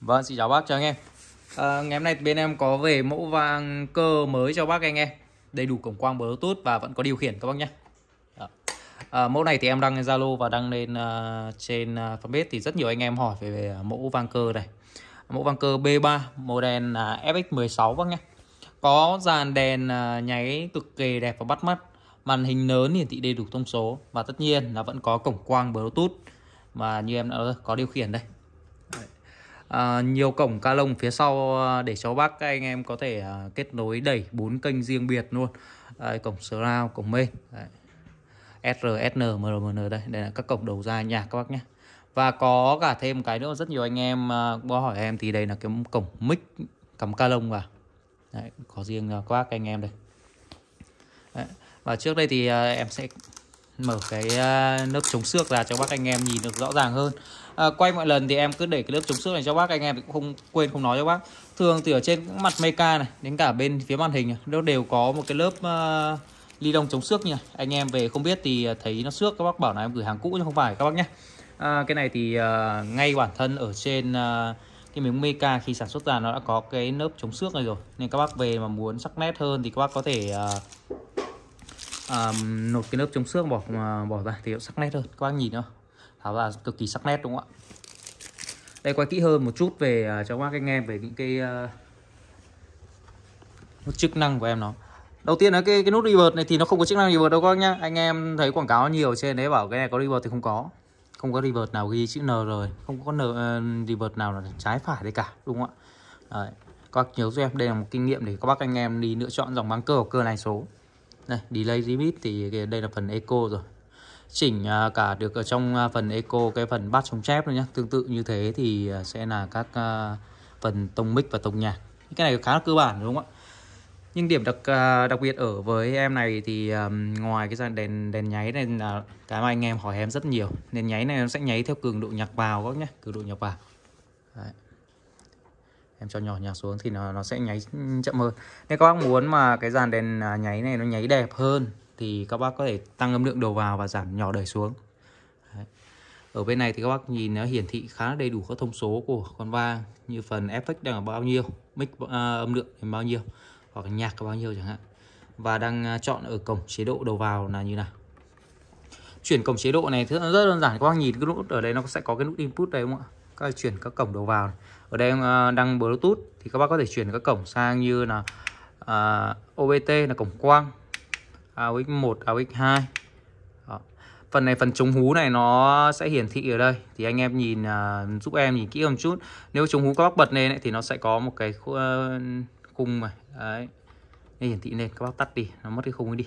Vâng, xin chào bác cho anh em à, Ngày hôm nay bên em có về mẫu vang cơ mới cho bác anh em Đầy đủ cổng quang Bluetooth và vẫn có điều khiển các bác nhé à, Mẫu này thì em đăng lên Zalo và đăng lên uh, trên uh, fanpage Thì rất nhiều anh em hỏi về, về mẫu vang cơ này Mẫu vang cơ B3 model là uh, FX16 bác nhé Có dàn đèn uh, nháy cực kỳ đẹp và bắt mắt Màn hình lớn hiển thị đầy đủ thông số Và tất nhiên là vẫn có cổng quang Bluetooth Mà như em đã có điều khiển đây Ờ, nhiều cổng ca lông phía sau ờ, để cho bác các anh em có thể à, kết nối đẩy bốn kênh riêng biệt luôn đây, cổng surround cổng main đấy. srsn mrmn đây đây là các cổng đầu ra nhạc các bác nhé và có cả thêm cái nữa rất nhiều anh em à, có hỏi em thì đây là cái cổng mic cắm ca lông vào đấy, có riêng các bác các anh em đây đấy. và trước đây thì à, em sẽ mở cái à, lớp chống xước ra cho bác anh em nhìn được rõ ràng hơn à, quay mọi lần thì em cứ để cái lớp chống xước này cho bác anh em cũng không quên không nói cho bác thường thì ở trên mặt meca này đến cả bên phía màn hình nó đều có một cái lớp uh, à, ly lông chống xước nha anh em về không biết thì à, thấy nó xước các bác bảo là em gửi hàng cũ chứ không phải các bác nhé à, cái này thì uh, ngay bản thân ở trên uh, cái miếng meca khi sản xuất ra nó đã có cái lớp chống xước này rồi nên các bác về mà muốn sắc nét hơn thì các bác có thể uh, um, nột cái lớp chống xước bỏ mà bỏ ra thì sắc nét hơn các bác nhìn không tháo ra cực kỳ sắc nét đúng không ạ đây quay kỹ hơn một chút về uh, cho các anh em về những cái uh, chức năng của em nó đầu tiên là cái cái nút reverse này thì nó không có chức năng reverse đâu các nhá anh em thấy quảng cáo nhiều trên đấy bảo cái này có reverse thì không có không có reverse nào ghi chữ n rồi không có n uh, ờ, reverse nào là trái phải đây cả đúng không ạ đấy. các nhớ cho em đây là một kinh nghiệm để các bác anh em đi lựa chọn dòng băng cơ của cơ này số này delay limit thì đây là phần eco rồi chỉnh à, cả được ở trong à, phần eco cái phần bát chống chép nữa nhé tương tự như thế thì à, sẽ là các phần tông mic và tông nhạc cái này khá là cơ bản đúng không ạ nhưng điểm đặc đặc biệt ở với em này thì ngoài cái dàn đèn đèn nháy này là cái mà anh em hỏi em rất nhiều đèn nháy này nó sẽ nháy theo cường độ nhạc vào các nhé cường độ nhạc vào Đấy em cho nhỏ nhạc xuống thì nó, nó sẽ nháy chậm hơn Nên các bác muốn mà cái dàn đèn à, nháy này nó nháy đẹp hơn thì các bác có thể tăng âm lượng đầu vào và giảm nhỏ đẩy xuống Đấy. ở bên này thì các bác nhìn nó à, hiển thị khá đầy đủ các thông số của con vang như phần effect đang ở bao nhiêu mic uh, âm lượng đến bao nhiêu hoặc nhạc bao nhiêu chẳng hạn và đang chọn ở cổng chế độ đầu vào là như nào chuyển cổng chế độ này thì rất đơn giản các bác nhìn cái nút ở đây nó sẽ có cái nút input đây không ạ các chuyển các cổng đầu vào ở đây em ờ, đang bluetooth thì các bác có thể chuyển các cổng sang như là uh, ờ, OBT là cổng quang AUX1 AUX2 phần này phần chống hú này nó sẽ hiển thị ở đây thì anh em nhìn uh, giúp em nhìn kỹ một chút nếu chống hú các bác bật lên ấy, thì nó sẽ có một cái khung này đấy nó hiển thị lên các bác tắt đi nó mất cái khung ấy đi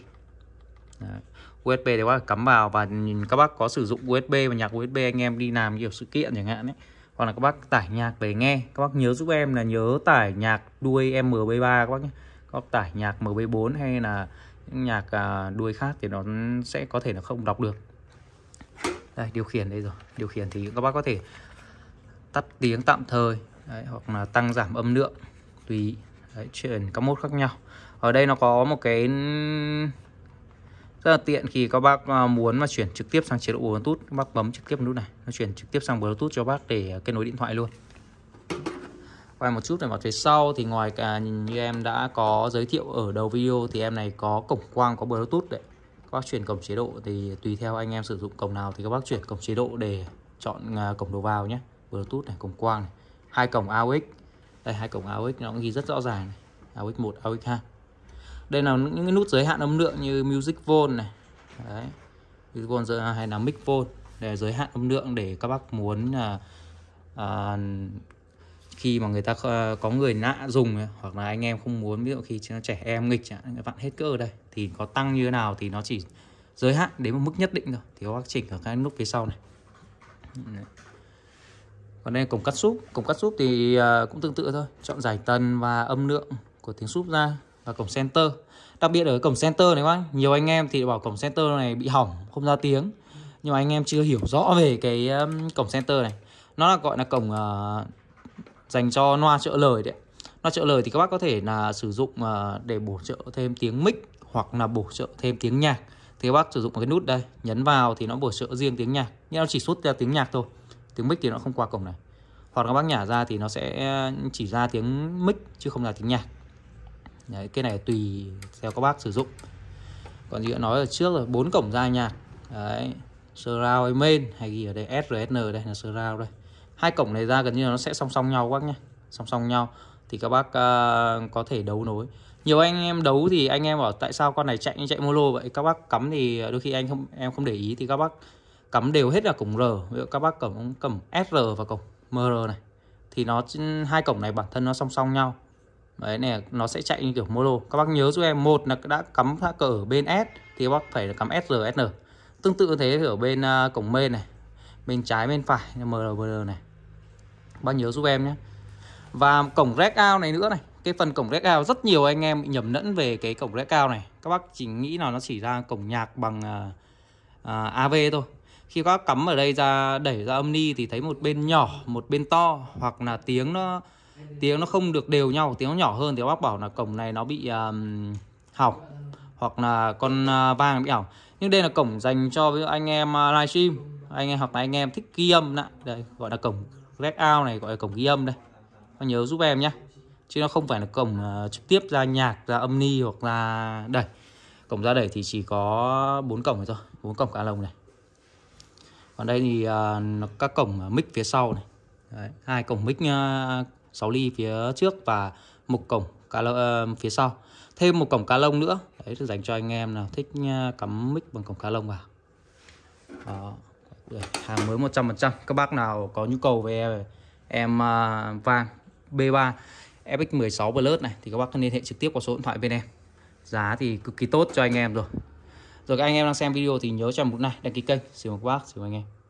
Đấy. USB thì các bác cắm vào và các bác có sử dụng USB và nhạc USB anh em đi làm nhiều sự kiện chẳng hạn đấy hoặc là các bác tải nhạc về nghe các bác nhớ giúp em là nhớ tải nhạc đuôi MB3 các bác nhé các bác tải nhạc MB4 hay là nhạc à, đuôi khác thì nó sẽ có thể là không đọc được đây điều khiển đây rồi điều khiển thì các bác có thể tắt tiếng tạm thời đấy, hoặc là tăng giảm âm lượng tùy đấy, chuyển các mốt khác nhau ở đây nó có một cái rất là tiện khi các bác à, muốn mà chuyển trực tiếp sang chế độ Bluetooth các bác bấm trực tiếp nút này nó chuyển trực tiếp sang Bluetooth cho bác để à, kết nối điện thoại luôn quay một chút này vào phía sau thì ngoài cả như em đã có giới thiệu ở đầu video thì em này có cổng quang có Bluetooth đấy các bác chuyển cổng chế độ thì tùy theo anh em sử dụng cổng nào thì các bác chuyển cổng chế độ để chọn à, cổng đầu vào nhé Bluetooth này cổng quang này hai cổng AUX đây hai cổng AUX nó ghi rất rõ ràng này. AUX 1 AUX 2 đây là những cái nút giới hạn âm lượng như music volt này đấy music volt hay là mic volt để giới hạn âm lượng để các bác muốn là à, khi mà người ta à, có người lạ dùng hoặc là anh em không muốn ví dụ khi trẻ em nghịch các bạn hết cơ đây thì có tăng như thế nào thì nó chỉ giới hạn đến một mức nhất định thôi thì các bác chỉnh ở các nút phía sau này còn đây cổng cắt súp cổng cắt súp thì à, cũng tương tự thôi chọn giải tần và âm lượng của tiếng súp ra và cổng center đặc biệt ở cổng center này các anh nhiều anh em thì bảo cổng center này bị hỏng không ra tiếng nhưng mà anh em chưa hiểu rõ về cái um, cổng center này nó là gọi là cổng uh, dành cho loa trợ lời đấy loa trợ lời thì các bác có thể là sử dụng uh, để bổ trợ thêm tiếng mic hoặc là bổ trợ thêm tiếng nhạc thì các bác sử dụng cái nút đây nhấn vào thì nó bổ trợ riêng tiếng nhạc nhưng nó chỉ xuất ra tiếng nhạc thôi tiếng mic thì nó không qua cổng này hoặc các bác nhả ra thì nó sẽ ờ, chỉ ra tiếng mic chứ không ra tiếng nhạc Đấy, cái này tùy theo các bác sử dụng còn gì đã nói ở trước là bốn cổng ra nhạc đấy surround main hay ghi ở đây srsn đây là surround đây hai cổng này ra gần như là nó sẽ song song nhau các nhé song song nhau thì các bác uh, có thể đấu nối nhiều anh em đấu thì anh em bảo tại sao con này chạy như chạy molo vậy các bác cắm thì đôi khi anh không em không để ý thì các bác cắm đều hết là cổng r ví dụ các bác cổng cổng sr và cổng mr này thì nó hai cổng này bản thân nó song song nhau đấy này nó sẽ chạy như kiểu molo các bác nhớ giúp em một là đã cắm cờ ở bên s thì bác phải cắm srsn tương tự thế ở bên uh, cổng main này bên trái bên phải mrbr này các bác nhớ giúp em nhé và cổng red out này nữa này cái phần cổng red out rất nhiều anh em bị nhầm lẫn về cái cổng red out này các bác chỉ nghĩ là nó chỉ ra cổng nhạc bằng uh, à, uh, à, av thôi khi các bác cắm ở đây ra đẩy ra âm ni thì thấy một bên nhỏ một bên to hoặc là tiếng nó tiếng nó không được đều nhau tiếng nó nhỏ hơn thì bác bảo là cổng này nó bị um, hỏng hoặc là con uh, vang bị hỏng nhưng đây là cổng dành cho với anh em uh, livestream anh em hoặc là anh em thích ghi âm nè đây gọi là cổng rec out này gọi là cổng ghi âm đây bác nhớ giúp em nhé chứ nó không phải là cổng uh, trực tiếp ra nhạc ra âm ni hoặc là đẩy cổng ra đẩy thì chỉ có bốn cổng thôi bốn cổng cả lồng này còn đây thì uh, các cổng mic phía sau này hai cổng mic uh, 6 ly phía trước và một cổng cá lông uh, phía sau thêm một cổng cá lông nữa đấy dành cho anh em nào thích ờ, cắm mic bằng cổng cá lông vào đó Để hàng mới 100% các bác nào có nhu cầu về em, em uh, vàng B3 FX16 Plus này thì các bác liên hệ trực tiếp qua số điện thoại bên em giá thì cực kỳ tốt cho anh em rồi rồi các anh em đang xem video thì nhớ cho một này đăng ký kênh xin một bác xin một anh em